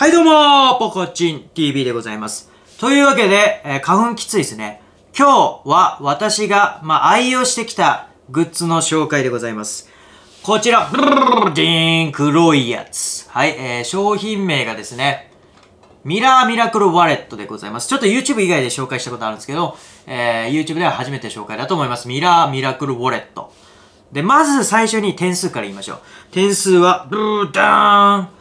はいどうもポコチン TV でございます。というわけで、えー、花粉きついですね。今日は私が、まあ、愛用してきたグッズの紹介でございます。こちら、ブルディーン、黒いやつ。はい、えー、商品名がですね、ミラーミラクルワレットでございます。ちょっと YouTube 以外で紹介したことあるんですけど、えー、YouTube では初めて紹介だと思います。ミラーミラクルウォレット。で、まず最初に点数から言いましょう。点数は、ブーダーン。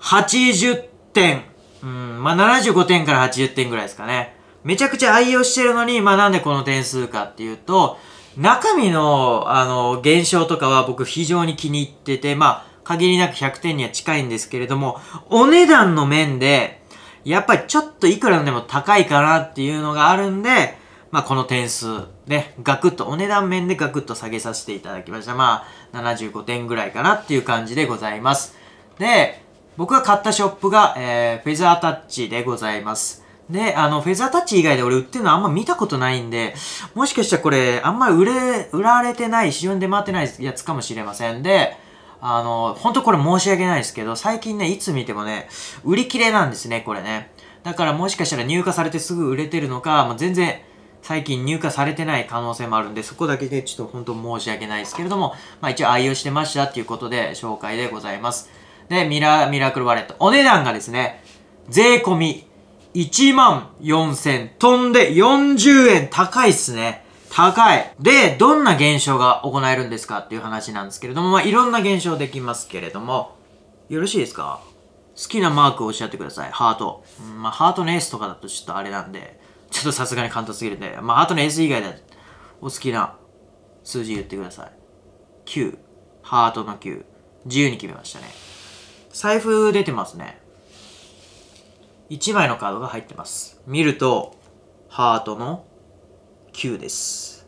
80点。うん、まあ、75点から80点ぐらいですかね。めちゃくちゃ愛用してるのに、まあ、なんでこの点数かっていうと、中身の、あの、現象とかは僕非常に気に入ってて、まあ、限りなく100点には近いんですけれども、お値段の面で、やっぱりちょっといくらでも高いかなっていうのがあるんで、まあ、この点数ね、ガクッと、お値段面でガクッと下げさせていただきました。まあ、75点ぐらいかなっていう感じでございます。で、僕が買ったショップが、えー、フェザータッチでございます。で、あの、フェザータッチ以外で俺売ってるのあんま見たことないんで、もしかしたらこれ、あんまり売れ、売られてない、市場に出回ってないやつかもしれませんで、あの、ほんとこれ申し訳ないですけど、最近ね、いつ見てもね、売り切れなんですね、これね。だからもしかしたら入荷されてすぐ売れてるのか、もう全然、最近入荷されてない可能性もあるんで、そこだけでちょっと本当申し訳ないですけれども、まあ一応愛用してましたっていうことで紹介でございます。で、ミラ、ミラクルバレット。お値段がですね、税込み1万4000飛んで40円高いっすね。高い。で、どんな現象が行えるんですかっていう話なんですけれども、まあ、いろんな現象できますけれども、よろしいですか好きなマークをおっしゃってください。ハート。うん、まあ、ハートの S とかだとちょっとあれなんで、ちょっとさすがに簡単すぎるんで、まあ、ハートの S 以外だと、お好きな数字言ってください。9。ハートの9。自由に決めましたね。財布出てますね。1枚のカードが入ってます。見ると、ハートの9です。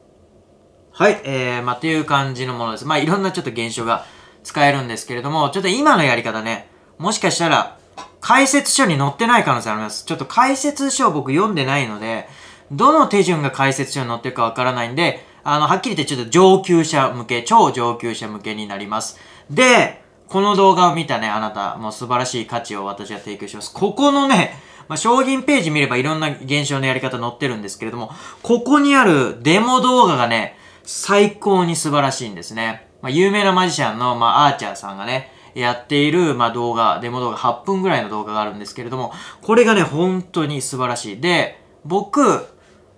はい、えー、まあ、という感じのものです。まあ、いろんなちょっと現象が使えるんですけれども、ちょっと今のやり方ね、もしかしたら、解説書に載ってない可能性あります。ちょっと解説書を僕読んでないので、どの手順が解説書に載ってるかわからないんで、あの、はっきり言ってちょっと上級者向け、超上級者向けになります。で、この動画を見たね、あなた、もう素晴らしい価値を私は提供します。ここのね、まあ、商品ページ見ればいろんな現象のやり方載ってるんですけれども、ここにあるデモ動画がね、最高に素晴らしいんですね。まあ、有名なマジシャンの、まあ、アーチャーさんがね、やっている、まあ、動画、デモ動画、8分ぐらいの動画があるんですけれども、これがね、本当に素晴らしい。で、僕、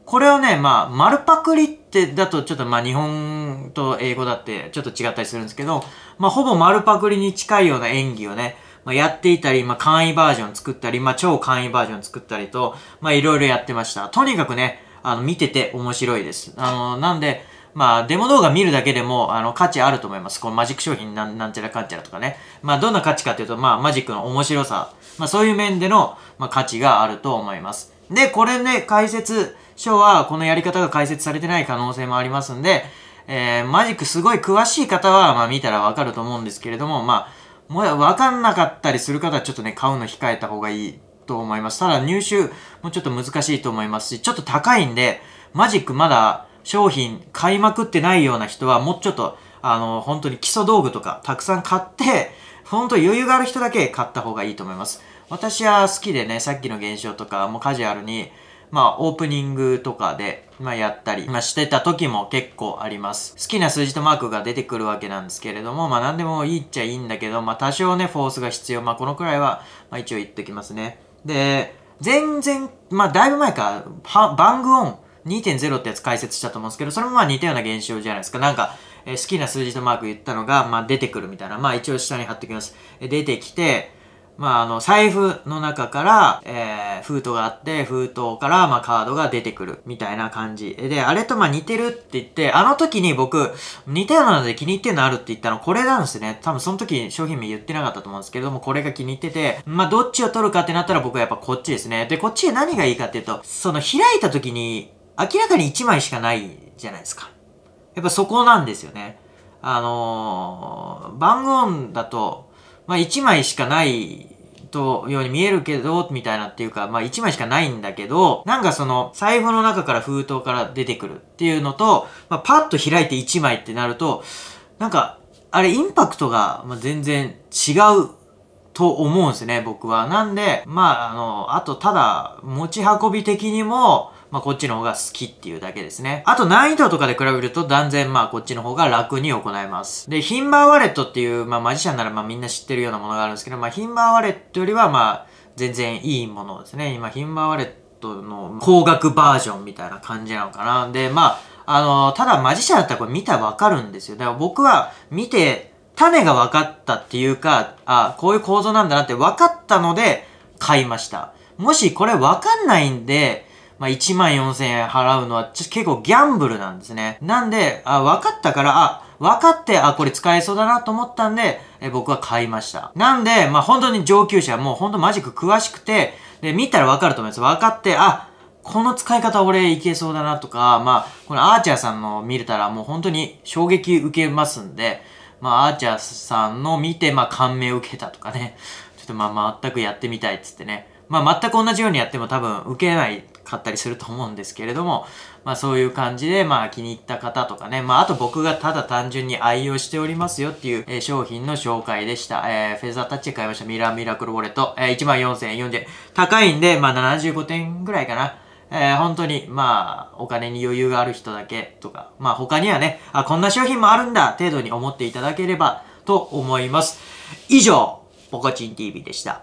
これをね、まあ、丸パクリってだとちょっとまあ日本と英語だってちょっと違ったりするんですけど、まあほぼ丸パクリに近いような演技をね、まあ、やっていたり、まあ簡易バージョン作ったり、まあ超簡易バージョン作ったりと、まあいろいろやってました。とにかくね、あの見てて面白いです。あの、なんで、まあ、デモ動画見るだけでも、あの、価値あると思います。このマジック商品なん、なんちゃらかんちゃらとかね。まあ、どんな価値かっていうと、まあ、マジックの面白さ、まあ、そういう面での、まあ、価値があると思います。で、これね、解説書は、このやり方が解説されてない可能性もありますんで、えー、マジックすごい詳しい方は、まあ見たらわかると思うんですけれども、まあ、もや、わかんなかったりする方はちょっとね、買うの控えた方がいいと思います。ただ入手もちょっと難しいと思いますし、ちょっと高いんで、マジックまだ商品買いまくってないような人は、もうちょっと、あの、本当に基礎道具とかたくさん買って、本当余裕がある人だけ買った方がいいと思います。私は好きでね、さっきの現象とかもカジュアルに、まあ、オープニングとかで、まあ、やったり、まあ、してた時も結構あります。好きな数字とマークが出てくるわけなんですけれども、まあ、何でもいいっちゃいいんだけど、まあ、多少ね、フォースが必要。まあ、このくらいは、まあ、一応言っときますね。で、全然、まあ、だいぶ前か、バングオン2.0ってやつ解説したと思うんですけど、それもまあ似たような現象じゃないですか。なんか、えー、好きな数字とマーク言ったのが、まあ、出てくるみたいな。まあ、一応下に貼っておきます。え出てきて、まあ、あの、財布の中から、えー、封筒があって、封筒から、まあ、カードが出てくる、みたいな感じ。で、あれと、まあ、似てるって言って、あの時に僕、似たようなので気に入ってんのあるって言ったの、これなんですね。多分、その時、商品名言ってなかったと思うんですけども、これが気に入ってて、まあ、どっちを取るかってなったら僕はやっぱこっちですね。で、こっちで何がいいかっていうと、その、開いた時に、明らかに1枚しかないじゃないですか。やっぱそこなんですよね。あのー、番号だと、まあ1枚しかないとように見えるけど、みたいなっていうか、まあ1枚しかないんだけど、なんかその財布の中から封筒から出てくるっていうのと、まあパッと開いて1枚ってなると、なんか、あれインパクトが全然違うと思うんですね、僕は。なんで、まああの、あとただ持ち運び的にも、まあ、こっちの方が好きっていうだけですね。あと難易度とかで比べると断然まあこっちの方が楽に行えます。で、ヒンバーワレットっていう、まあマジシャンならまあみんな知ってるようなものがあるんですけど、まあヒンバーワレットよりはまあ全然いいものですね。今ヒンバーワレットの高額バージョンみたいな感じなのかな。で、まあ、あのただマジシャンだったらこれ見たらわかるんですよ。だから僕は見て、種が分かったっていうか、あ、こういう構造なんだなって分かったので買いました。もしこれ分かんないんで、まあ、1万4000円払うのはちょ結構ギャンブルなんですね。なんで、あ、分かったから、あ、分かって、あ、これ使えそうだなと思ったんで、え僕は買いました。なんで、まあ、本当に上級者、もう本当マジック詳しくて、で、見たら分かると思います。分かって、あ、この使い方俺いけそうだなとか、まあ、このアーチャーさんの見れたらもう本当に衝撃受けますんで、まあ、アーチャーさんの見て、まあ、感銘受けたとかね、ちょっとまあ、全くやってみたいっつってね、まあ、全く同じようにやっても多分受けない買ったりすると思うんですけれども、まあそういう感じで、まあ気に入った方とかね、まああと僕がただ単純に愛用しておりますよっていう、えー、商品の紹介でした。えー、フェザータッチで買いました。ミラーミラクルウォレット、えー、14,040円。高いんで、まあ75点ぐらいかな。えー、本当に、まあ、お金に余裕がある人だけとか、まあ他にはね、あ、こんな商品もあるんだ程度に思っていただければと思います。以上、ポコチン TV でした。